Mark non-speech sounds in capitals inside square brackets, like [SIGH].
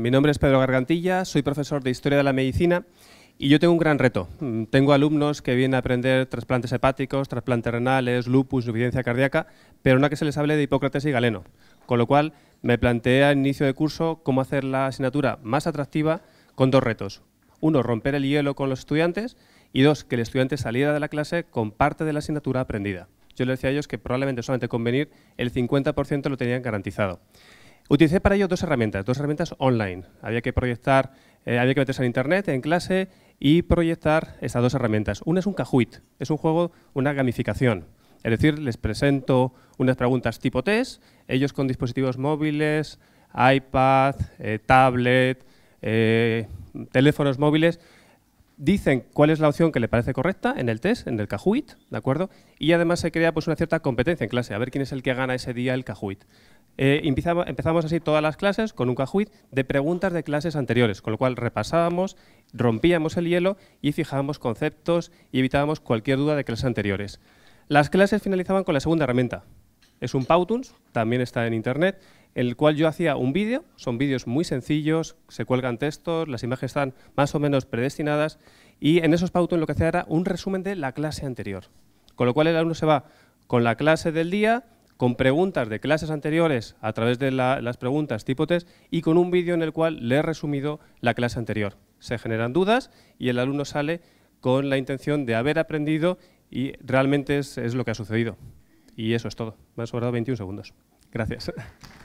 Mi nombre es Pedro Gargantilla, soy profesor de Historia de la Medicina y yo tengo un gran reto. Tengo alumnos que vienen a aprender trasplantes hepáticos, trasplantes renales, lupus, insuficiencia cardíaca, pero no que se les hable de Hipócrates y Galeno. Con lo cual, me planteé al inicio de curso cómo hacer la asignatura más atractiva con dos retos. Uno, romper el hielo con los estudiantes y dos, que el estudiante saliera de la clase con parte de la asignatura aprendida. Yo les decía a ellos que probablemente solamente convenir el 50% lo tenían garantizado. Utilicé para ello dos herramientas, dos herramientas online. Había que proyectar, eh, había que meterse en internet, en clase y proyectar estas dos herramientas. Una es un Kahoot, es un juego, una gamificación. Es decir, les presento unas preguntas tipo test, ellos con dispositivos móviles, iPad, eh, tablet, eh, teléfonos móviles, dicen cuál es la opción que le parece correcta en el test, en el Kahoot, ¿de acuerdo? Y además se crea pues, una cierta competencia en clase, a ver quién es el que gana ese día el Kahoot. Eh, empezamos así todas las clases con un cajuit de preguntas de clases anteriores, con lo cual repasábamos, rompíamos el hielo y fijábamos conceptos y evitábamos cualquier duda de clases anteriores. Las clases finalizaban con la segunda herramienta. Es un Powtoons, también está en internet, en el cual yo hacía un vídeo, son vídeos muy sencillos, se cuelgan textos, las imágenes están más o menos predestinadas y en esos Powtoons lo que hacía era un resumen de la clase anterior. Con lo cual el alumno se va con la clase del día, con preguntas de clases anteriores a través de las preguntas tipo test y con un vídeo en el cual le he resumido la clase anterior. Se generan dudas y el alumno sale con la intención de haber aprendido y realmente es, es lo que ha sucedido. Y eso es todo. Me han sobrado 21 segundos. Gracias. [LAUGHS]